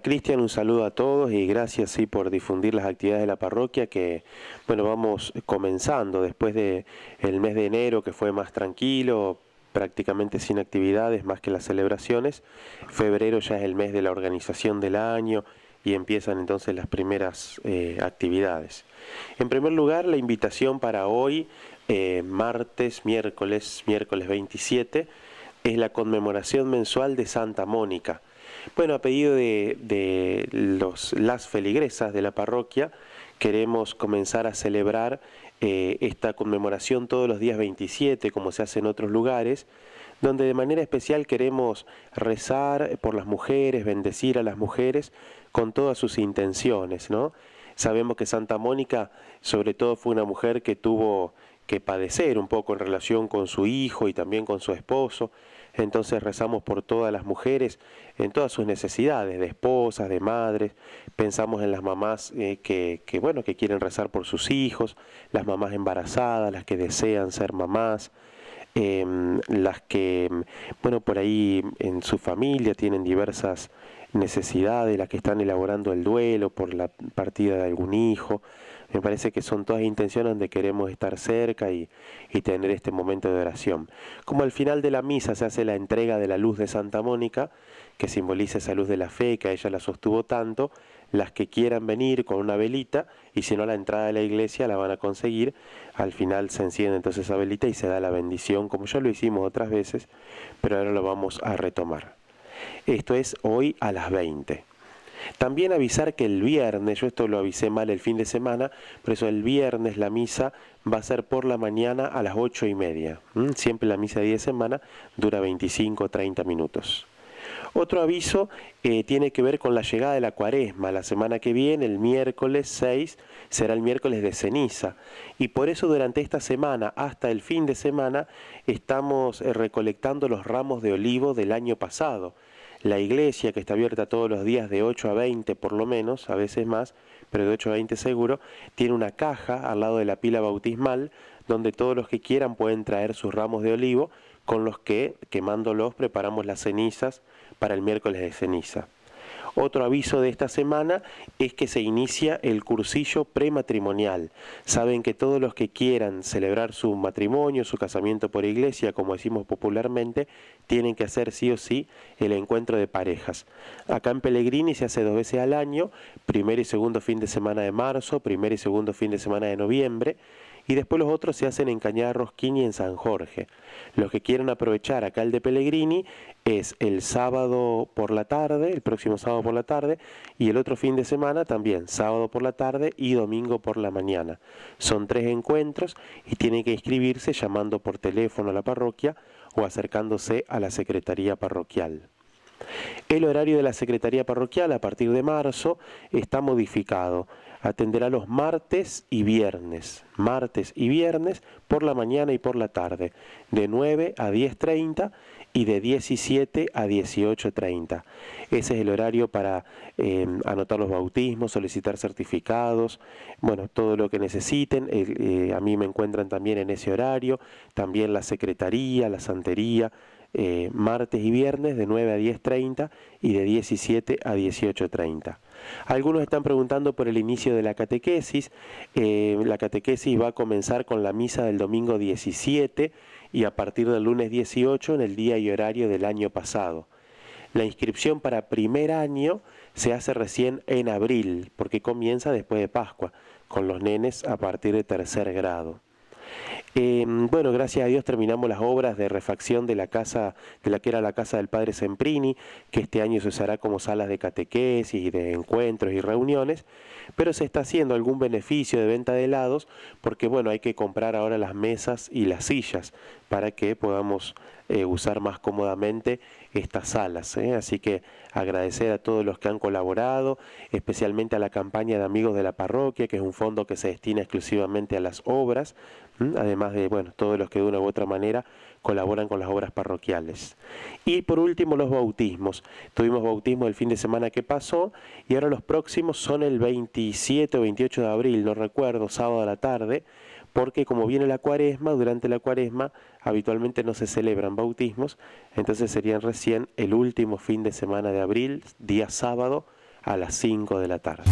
Cristian, un saludo a todos y gracias sí, por difundir las actividades de la parroquia que bueno vamos comenzando después de el mes de enero que fue más tranquilo, prácticamente sin actividades más que las celebraciones. Febrero ya es el mes de la organización del año y empiezan entonces las primeras eh, actividades. En primer lugar, la invitación para hoy, eh, martes, miércoles, miércoles 27, es la conmemoración mensual de Santa Mónica bueno, a pedido de, las feligresas de la parroquia, queremos comenzar a celebrar eh, esta conmemoración todos los días 27, como se hace en otros lugares, donde de manera especial queremos rezar por las mujeres, bendecir a las mujeres con todas sus intenciones, ¿no? Sabemos que Santa Mónica, sobre todo, fue una mujer que tuvo que padecer un poco en relación con su hijo y también con su esposo. Entonces rezamos por todas las mujeres en todas sus necesidades, de esposas, de madres. Pensamos en las mamás eh, que, que, bueno, que quieren rezar por sus hijos, las mamás embarazadas, las que desean ser mamás. Em, las que, em, bueno, por ahí en su familia tienen diversas necesidades, las que están elaborando el duelo por la partida de algún hijo. Me parece que son todas intenciones donde queremos estar cerca y, y tener este momento de oración. Como al final de la misa se hace la entrega de la luz de Santa Mónica, que simboliza esa luz de la fe que a ella la sostuvo tanto, las que quieran venir con una velita y si no la entrada de la iglesia la van a conseguir, al final se enciende entonces esa velita y se da la bendición como ya lo hicimos otras veces, pero ahora lo vamos a retomar. Esto es hoy a las 20. También avisar que el viernes, yo esto lo avisé mal el fin de semana, por eso el viernes la misa va a ser por la mañana a las 8 y media. ¿Mm? Siempre la misa de 10 semana dura 25 o 30 minutos. Otro aviso eh, tiene que ver con la llegada de la cuaresma. La semana que viene, el miércoles 6, será el miércoles de ceniza. Y por eso durante esta semana, hasta el fin de semana, estamos eh, recolectando los ramos de olivo del año pasado. La iglesia, que está abierta todos los días de 8 a 20 por lo menos, a veces más, pero de 8 a 20 seguro, tiene una caja al lado de la pila bautismal donde todos los que quieran pueden traer sus ramos de olivo con los que, quemándolos, preparamos las cenizas para el miércoles de ceniza. Otro aviso de esta semana es que se inicia el cursillo prematrimonial. Saben que todos los que quieran celebrar su matrimonio, su casamiento por iglesia, como decimos popularmente, tienen que hacer sí o sí el encuentro de parejas. Acá en Pellegrini se hace dos veces al año, primer y segundo fin de semana de marzo, primer y segundo fin de semana de noviembre y después los otros se hacen en Cañada Rosquín y en San Jorge. Los que quieren aprovechar acá el de Pellegrini es el sábado por la tarde, el próximo sábado por la tarde, y el otro fin de semana también, sábado por la tarde y domingo por la mañana. Son tres encuentros y tienen que inscribirse llamando por teléfono a la parroquia o acercándose a la Secretaría Parroquial. El horario de la Secretaría Parroquial a partir de marzo está modificado. Atenderá los martes y viernes, martes y viernes por la mañana y por la tarde, de 9 a 10.30 y de 17 a 18.30. Ese es el horario para em, anotar los bautismos, solicitar certificados, bueno, todo lo que necesiten. Eh, a mí me encuentran también en ese horario, también la secretaría, la santería, eh, martes y viernes de 9 a 10.30 y de 17 a 18.30. Algunos están preguntando por el inicio de la catequesis. Eh, la catequesis va a comenzar con la misa del domingo 17 y a partir del lunes 18 en el día y horario del año pasado. La inscripción para primer año se hace recién en abril, porque comienza después de Pascua, con los nenes a partir de tercer grado. Em, bueno, gracias a Dios terminamos las obras de refacción de la casa, de la que era la casa del padre Semprini, que este año se usará como salas de catequesis y de encuentros y reuniones, pero se está haciendo algún beneficio de venta de helados, porque bueno, hay que comprar ahora las mesas y las sillas para que podamos eh, usar más cómodamente estas salas. ¿eh? Así que agradecer a todos los que han colaborado, especialmente a la campaña de Amigos de la Parroquia, que es un fondo que se destina exclusivamente a las obras, además de bueno, todos los que de una u otra manera colaboran con las obras parroquiales. Y por último, los bautismos. Tuvimos bautismo el fin de semana que pasó y ahora los próximos son el 27 o 28 de abril, lo recuerdo, sábado a la tarde porque como viene la cuaresma, durante la cuaresma habitualmente no se celebran bautismos, entonces serían recién el último fin de semana de abril, día sábado, a las 5 de la tarde.